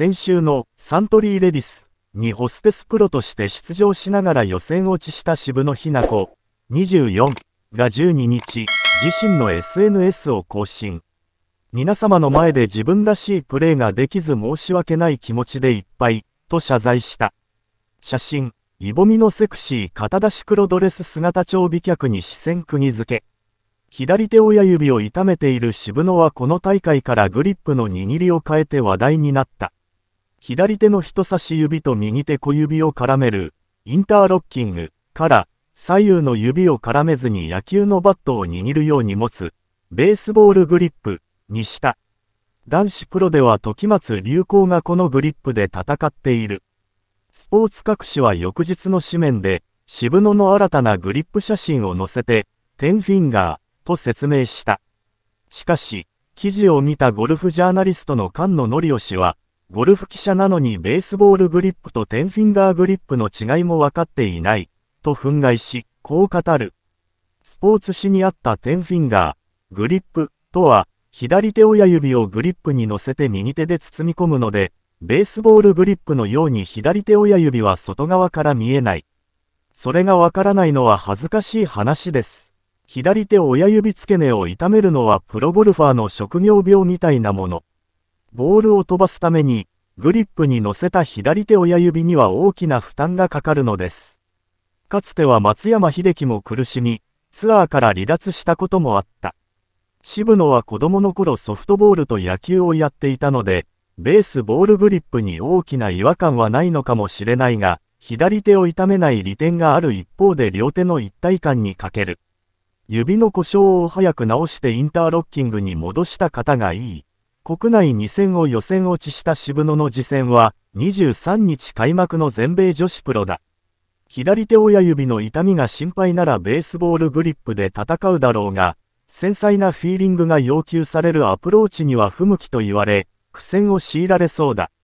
先週のサントリーレディスにホステスプロとして出場しながら予選落ちした渋野日向子24が12日自身の SNS を更新皆様の前で自分らしいプレーができず申し訳ない気持ちでいっぱいと謝罪した写真いぼみのセクシー肩出し黒ドレス姿調美脚に視線釘付け左手親指を痛めている渋野はこの大会からグリップの握りを変えて話題になった左手の人差し指と右手小指を絡める、インターロッキングから左右の指を絡めずに野球のバットを握るように持つ、ベースボールグリップにした。男子プロでは時松流行がこのグリップで戦っている。スポーツ各紙は翌日の紙面で、渋野の新たなグリップ写真を載せて、テンフィンガーと説明した。しかし、記事を見たゴルフジャーナリストの菅野則義は、ゴルフ記者なのにベースボールグリップとテンフィンガーグリップの違いも分かっていない、と憤慨し、こう語る。スポーツ紙にあったテンフィンガー、グリップとは、左手親指をグリップに乗せて右手で包み込むので、ベースボールグリップのように左手親指は外側から見えない。それがわからないのは恥ずかしい話です。左手親指付け根を痛めるのはプロゴルファーの職業病みたいなもの。ボールを飛ばすために、グリップに乗せた左手親指には大きな負担がかかるのです。かつては松山秀樹も苦しみ、ツアーから離脱したこともあった。渋野は子供の頃ソフトボールと野球をやっていたので、ベースボールグリップに大きな違和感はないのかもしれないが、左手を痛めない利点がある一方で両手の一体感に欠ける。指の故障を早く直してインターロッキングに戻した方がいい。国内2戦を予選落ちした渋野の次戦は、23日開幕の全米女子プロだ。左手親指の痛みが心配ならベースボールグリップで戦うだろうが、繊細なフィーリングが要求されるアプローチには不向きと言われ、苦戦を強いられそうだ。